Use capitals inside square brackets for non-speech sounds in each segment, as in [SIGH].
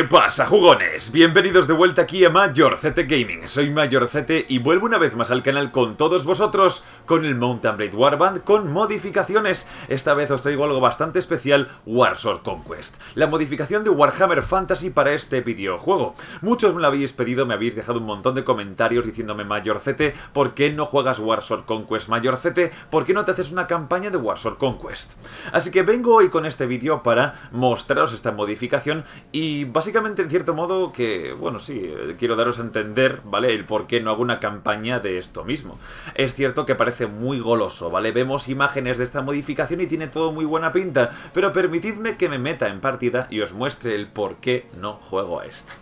¿Qué pasa, jugones? Bienvenidos de vuelta aquí a Mayorcete Gaming. Soy Mayorcete y vuelvo una vez más al canal con todos vosotros con el Mountain Blade Warband con modificaciones. Esta vez os traigo algo bastante especial, Warsword Conquest. La modificación de Warhammer Fantasy para este videojuego. Muchos me lo habéis pedido, me habéis dejado un montón de comentarios diciéndome Mayorcete, ¿por qué no juegas Warsword Conquest Mayorcete? ¿Por qué no te haces una campaña de Warsaw Conquest? Así que vengo hoy con este vídeo para mostraros esta modificación y básicamente básicamente, en cierto modo, que, bueno, sí, eh, quiero daros a entender, ¿vale? El por qué no hago una campaña de esto mismo. Es cierto que parece muy goloso, ¿vale? Vemos imágenes de esta modificación y tiene todo muy buena pinta, pero permitidme que me meta en partida y os muestre el por qué no juego a esto.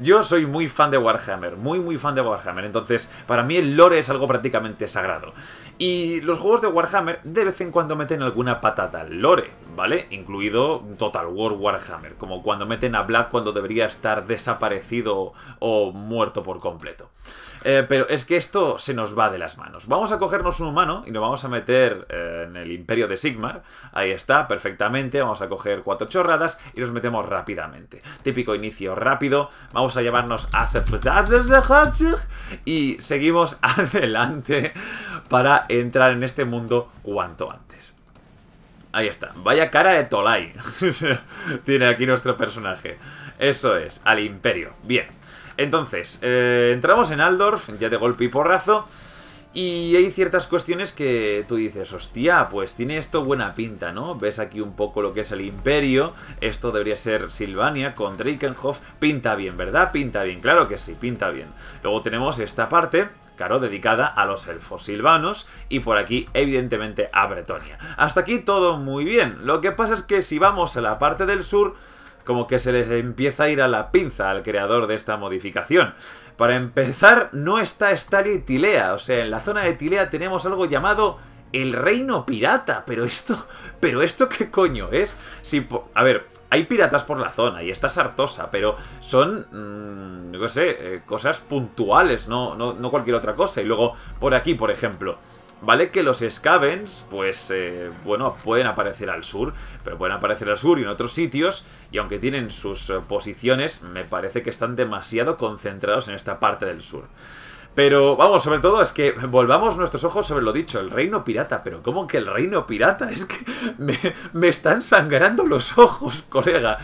Yo soy muy fan de Warhammer, muy muy fan de Warhammer, entonces para mí el lore es algo prácticamente sagrado. Y los juegos de Warhammer de vez en cuando meten alguna patada lore, ¿vale? Incluido Total War Warhammer, como cuando meten a Vlad cuando debería estar desaparecido o muerto por completo. Eh, pero es que esto se nos va de las manos. Vamos a cogernos un humano y nos vamos a meter eh, en el imperio de Sigmar. Ahí está, perfectamente. Vamos a coger cuatro chorradas y nos metemos rápidamente. Típico inicio rápido. Vamos a llevarnos a... Y seguimos [LAUGHS] adelante para entrar en este mundo cuanto antes. Ahí está. Vaya cara de Tolai. [LAUGHS] Tiene aquí nuestro personaje. Eso es, al imperio. Bien. Entonces, eh, entramos en Aldorf, ya de golpe y porrazo. Y hay ciertas cuestiones que tú dices, hostia, pues tiene esto buena pinta, ¿no? Ves aquí un poco lo que es el imperio, esto debería ser Silvania con Drakenhof, pinta bien, ¿verdad? Pinta bien, claro que sí, pinta bien. Luego tenemos esta parte, dedicada a los elfos silvanos y por aquí evidentemente a Bretonia. Hasta aquí todo muy bien, lo que pasa es que si vamos a la parte del sur, como que se les empieza a ir a la pinza al creador de esta modificación. Para empezar, no está Estalia Tilea, o sea, en la zona de Tilea tenemos algo llamado el reino pirata, pero esto, pero esto qué coño es? Si, a ver, hay piratas por la zona y está Sartosa, pero son, no mm, sé, eh, cosas puntuales, no, no, cualquier otra cosa. Y luego, por aquí, por ejemplo, ¿vale? Que los Scavens, pues, eh, bueno, pueden aparecer al sur, pero pueden aparecer al sur y en otros sitios, y aunque tienen sus eh, posiciones, me parece que están demasiado concentrados en esta parte del sur. Pero vamos, sobre todo es que volvamos nuestros ojos sobre lo dicho, el reino pirata. Pero ¿cómo que el reino pirata? [LAUGHS] Es que me, me están sangrando los ojos, colega.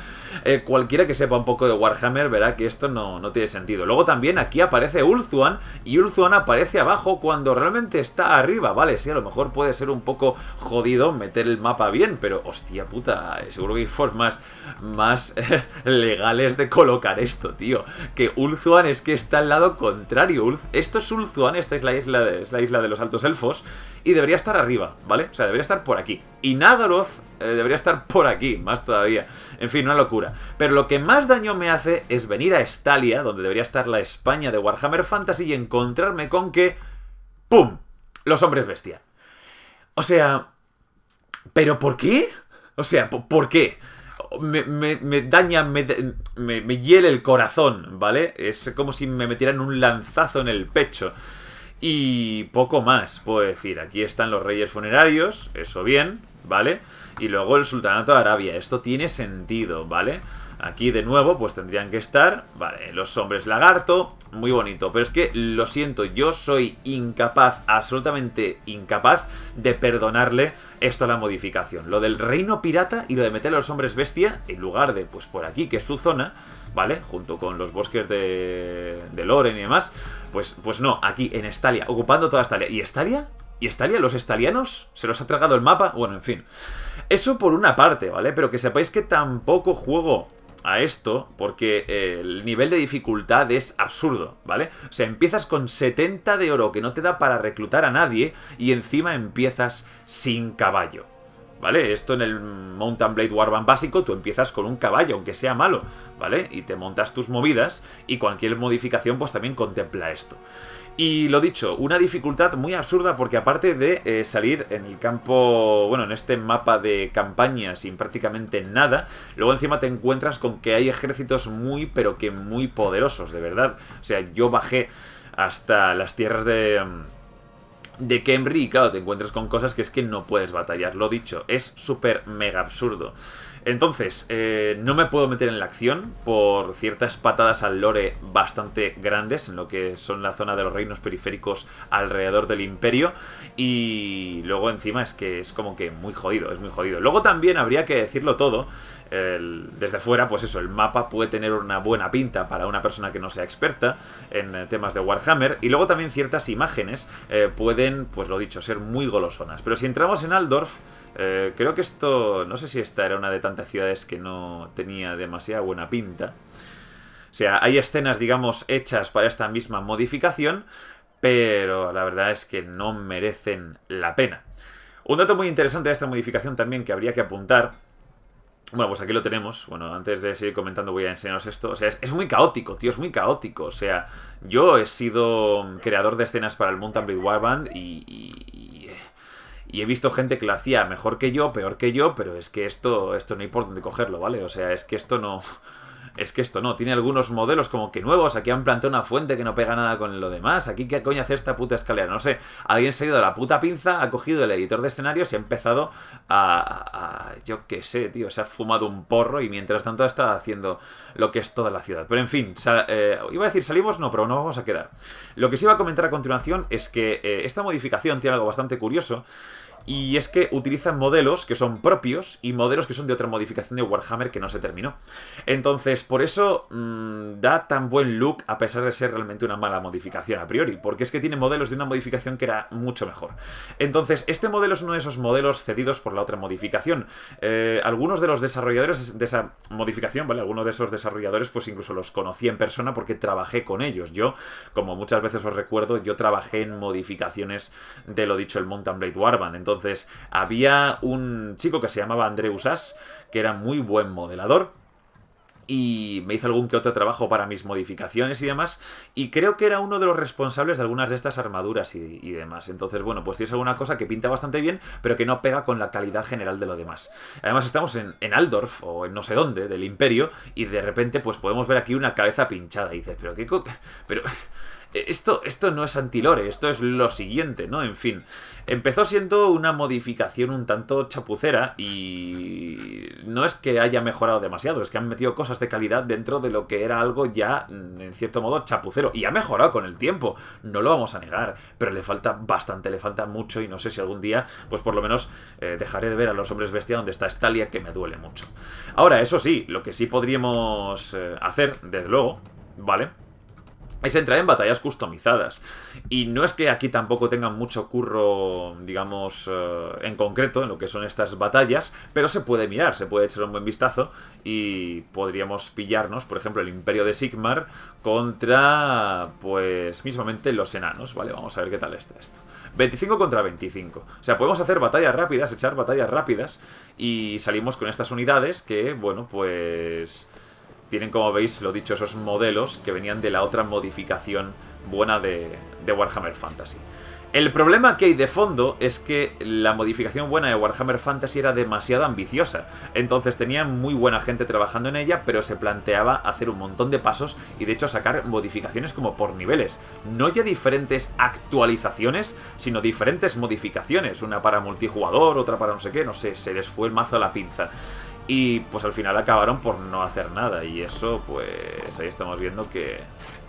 Eh, cualquiera que sepa un poco de Warhammer verá que esto no, tiene sentido. Luego también aquí aparece Ulzuan y Ulzuan aparece abajo cuando realmente está arriba. Vale, sí, a lo mejor puede ser un poco jodido meter el mapa bien, pero hostia puta, eh, seguro que hay formas más eh, [LAUGHS] legales de colocar esto, tío. Que Ulzuan es que está al lado contrario. esto es Ulzuan, esta es la isla de, la isla de los altos elfos y debería estar arriba, ¿vale? O sea, debería estar por aquí. Y Nagaroth debería estar por aquí, más todavía. En fin, una locura. Pero lo que más daño me hace es venir a Estalia, donde debería estar la España de Warhammer Fantasy, y encontrarme con que... ¡Pum! Los hombres bestia. O sea... ¿Pero por qué? O sea, ¿por qué? Me, daña, me, me, hiela el corazón, ¿vale? Es como si me metieran un lanzazo en el pecho. Y poco más puedo decir. Aquí están los reyes funerarios, eso bien, ¿vale? Y luego el Sultanato de Arabia. Esto tiene sentido, ¿vale? Aquí de nuevo, pues tendrían que estar, vale, los hombres lagarto, muy bonito. Pero es que, lo siento, yo soy incapaz, absolutamente incapaz, de perdonarle esto a la modificación. Lo del reino pirata y lo de meter a los hombres bestia, en lugar de, pues por aquí, que es su zona, ¿vale? Junto con los bosques de, de Loren y demás, pues, pues no, aquí en Estalia, ocupando toda Estalia. ¿Y Estalia? ¿Y Estalia? ¿Los estalianos? ¿Se los ha tragado el mapa? Bueno, en fin. Eso por una parte, ¿vale? Pero que sepáis que tampoco juego a esto porque eh, el nivel de dificultad es absurdo, ¿vale? O sea, empiezas con 70 de oro que no te da para reclutar a nadie y encima empiezas sin caballo. ¿vale? Esto en el Mountain Blade Warband básico tú empiezas con un caballo, aunque sea malo, ¿vale? Y te montas tus movidas y cualquier modificación pues también contempla esto. Y lo dicho, una dificultad muy absurda porque aparte de eh, salir en el campo, bueno, en este mapa de campaña sin prácticamente nada, luego encima te encuentras con que hay ejércitos muy, pero que muy poderosos, de verdad. O sea, yo bajé hasta las tierras de mm, de que y claro, te encuentras con cosas que es que no puedes batallar, lo dicho, es súper mega absurdo. Entonces, eh, no me puedo meter en la acción por ciertas patadas al lore bastante grandes en lo que son la zona de los reinos periféricos alrededor del imperio y luego encima es que es como que muy jodido, es muy jodido. Luego también habría que decirlo todo, desde fuera, pues eso, el mapa puede tener una buena pinta para una persona que no sea experta en temas de Warhammer y luego también ciertas imágenes eh, pueden pues lo dicho, ser muy golosonas. Pero si entramos en Aldorf, eh, creo que esto, no sé si esta era una de tantas ciudades que no tenía demasiada buena pinta. O sea, hay escenas, digamos, hechas para esta misma modificación, pero la verdad es que no merecen la pena. Un dato muy interesante de esta modificación también que habría que apuntar bueno, pues aquí lo tenemos. Bueno, antes de seguir comentando voy a enseñaros esto. O sea, es, muy caótico, tío, es muy caótico. O sea, yo he sido mm, creador de escenas para el Mountain Blade Warband y, y, he visto gente que lo hacía mejor que yo, peor que yo, pero es que esto, esto no hay por dónde cogerlo, ¿vale? O sea, es que esto no es que esto no, tiene algunos modelos como que nuevos, aquí han planteado una fuente que no pega nada con lo demás, aquí qué coño hace esta puta escalera, no sé, alguien se ha ido a la puta pinza, ha cogido el editor de escenarios y ha empezado a, yo qué sé, tío, se ha fumado un porro y mientras tanto ha estado haciendo lo que es toda la ciudad. Pero en fin, eh, iba a decir salimos, no, pero no vamos a quedar. Lo que sí iba a comentar a continuación es que eh, esta modificación tiene algo bastante curioso y es que utilizan modelos que son propios y modelos que son de otra modificación de Warhammer que no se terminó. Entonces, por eso mm, da tan buen look a pesar de ser realmente una mala modificación a priori, porque es que tiene modelos de una modificación que era mucho mejor. Entonces, este modelo es uno de esos modelos cedidos por la otra modificación. Eh, algunos de los desarrolladores de esa modificación, ¿vale? Algunos de esos desarrolladores, pues incluso los conocí en persona porque trabajé con ellos. Yo, como muchas veces os recuerdo, yo trabajé en modificaciones de lo dicho el Mountain Blade Warband. Entonces, había un chico que se llamaba André Usas, que era muy buen modelador, y me hizo algún que otro trabajo para mis modificaciones y demás, y creo que era uno de los responsables de algunas de estas armaduras y, demás. Entonces, bueno, pues tienes alguna cosa que pinta bastante bien, pero que no pega con la calidad general de lo demás. Además, estamos en, en Aldorf, o en no sé dónde, del Imperio, y de repente, pues podemos ver aquí una cabeza pinchada, y dices, pero qué... coca [LAUGHS] pero... Eh, esto, esto no es antilore, esto es lo siguiente, ¿no? En fin, empezó siendo una modificación un tanto chapucera y no es que haya mejorado demasiado, es que han metido cosas de calidad dentro de lo que era algo ya, mm, en cierto modo, chapucero. Y ha mejorado con el tiempo, no lo vamos a negar, pero le falta bastante, le falta mucho y no sé si algún día, pues por lo menos eh, dejaré de ver a los hombres bestia donde está Estalia, que me duele mucho. Ahora, eso sí, lo que sí podríamos eh, hacer, desde luego, ¿vale? es entrar en batallas customizadas. Y no es que aquí tampoco tengan mucho curro, digamos, eh, en concreto, en lo que son estas batallas, pero se puede mirar, se puede echar un buen vistazo y podríamos pillarnos, por ejemplo, el Imperio de Sigmar contra, pues, mismamente los enanos, ¿vale? Vamos a ver qué tal está esto. 25 contra 25. O sea, podemos hacer batallas rápidas, echar batallas rápidas y salimos con estas unidades que, bueno, pues tienen, como veis, lo dicho, esos modelos que venían de la otra modificación buena de, Warhammer Fantasy. El problema que hay de fondo es que la modificación buena de Warhammer Fantasy era demasiado ambiciosa, entonces tenía muy buena gente trabajando en ella, pero se planteaba hacer un montón de pasos y de hecho sacar modificaciones como por niveles, no ya diferentes actualizaciones, sino diferentes modificaciones, una para multijugador, otra para no sé qué, no sé, se les fue el mazo a la pinza. Y pues al final acabaron por no hacer nada. Y eso, pues ahí estamos viendo que,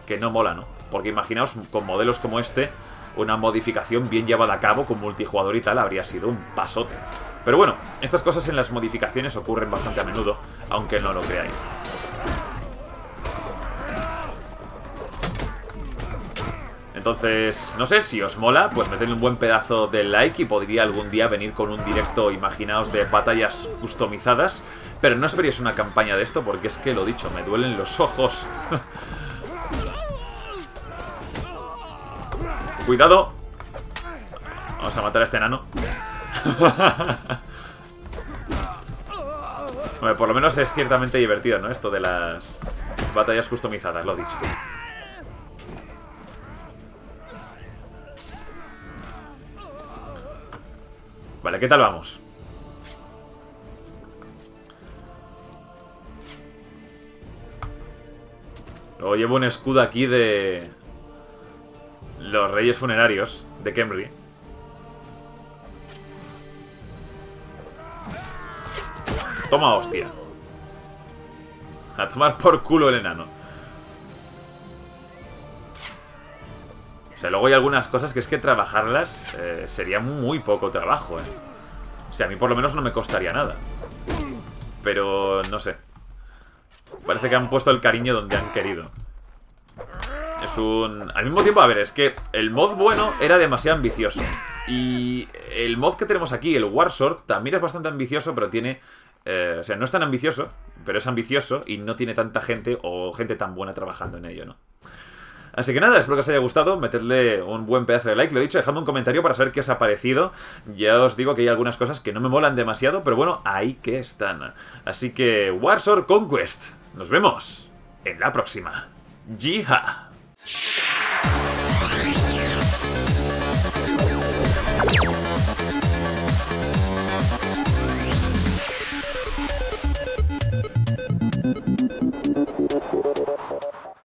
que no mola, ¿no? Porque imaginaos, con modelos como este, una modificación bien llevada a cabo con multijugador y tal habría sido un pasote. Pero bueno, estas cosas en las modificaciones ocurren bastante a menudo, aunque no lo creáis. Entonces, no sé, si os mola, pues metedle un buen pedazo de like y podría algún día venir con un directo, imaginaos, de batallas customizadas. Pero no esperéis una campaña de esto porque es que, lo dicho, me duelen los ojos. [LAUGHS] ¡Cuidado! Vamos a matar a este enano. [LAUGHS] por lo menos es ciertamente divertido, ¿no? Esto de las batallas customizadas, lo dicho. Vale, ¿qué tal vamos? Luego llevo un escudo aquí de... Los reyes funerarios de Kemri. Toma hostia. A tomar por culo el enano. O sea, luego hay algunas cosas que es que trabajarlas eh, sería muy poco trabajo, ¿eh? O sea, a mí por lo menos no me costaría nada. Pero no sé. Parece que han puesto el cariño donde han querido. Es un... Al mismo tiempo, a ver, es que el mod bueno era demasiado ambicioso. Y el mod que tenemos aquí, el Sword, también es bastante ambicioso, pero tiene... Eh, o sea, no es tan ambicioso, pero es ambicioso y no tiene tanta gente o gente tan buena trabajando en ello, ¿no? Así que nada, espero que os haya gustado, metedle un buen pedazo de like, lo he dicho, dejadme un comentario para saber qué os ha parecido. Ya os digo que hay algunas cosas que no me molan demasiado, pero bueno, ahí que están. Así que Warsaw Conquest, nos vemos en la próxima. ¡Jiha!